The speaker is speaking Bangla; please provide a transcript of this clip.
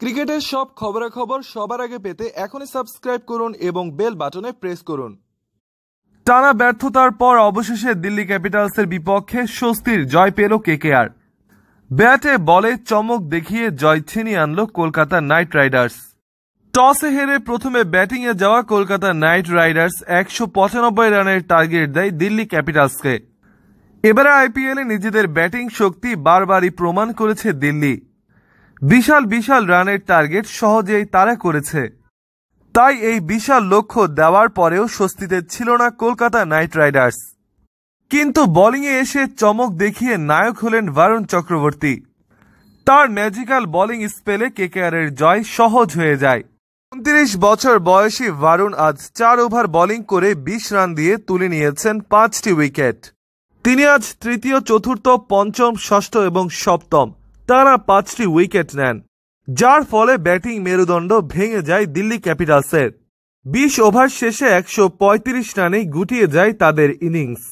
ক্রিকেটের সব খবরাখবর সবার আগে পেতে এখনই সাবস্ক্রাইব করুন এবং বেল বাটনে প্রেস করুন টানা ব্যর্থতার পর অবশেষে দিল্লি ক্যাপিটালসের বিপক্ষে স্বস্তির জয় পেল কেকেআর ব্যাটে বলে চমক দেখিয়ে জয় ছিনিয়ে আনল কলকাতা নাইট রাইডার্স টসে হেরে প্রথমে ব্যাটিংয়ে যাওয়া কলকাতা নাইট রাইডার্স একশো পঁচানব্বই রানের টার্গেট দেয় দিল্লি ক্যাপিটালসকে এবারে আইপিএলে নিজেদের ব্যাটিং শক্তি বারবারই প্রমাণ করেছে দিল্লি বিশাল বিশাল রানের টার্গেট সহজেই তারা করেছে তাই এই বিশাল লক্ষ্য দেওয়ার পরেও স্বস্তিতে ছিল না কলকাতা নাইট রাইডার্স কিন্তু বোলিংয়ে এসে চমক দেখিয়ে নায়ক হলেন ভারুণ চক্রবর্তী তার ম্যাজিক্যাল বোলিং স্পেলে কেকেআরের জয় সহজ হয়ে যায় উনত্রিশ বছর বয়সী বারুণ আজ চার ওভার বোলিং করে বিশ রান দিয়ে তুলে নিয়েছেন পাঁচটি উইকেট তিনি আজ তৃতীয় চতুর্থ পঞ্চম ষষ্ঠ এবং সপ্তম তারা পাঁচটি উইকেট নেন যার ফলে ব্যাটিং মেরুদণ্ড ভেঙে যায় দিল্লি ক্যাপিটালসের বিশ ওভার শেষে একশো রানে গুটিয়ে যায় তাদের ইনিংস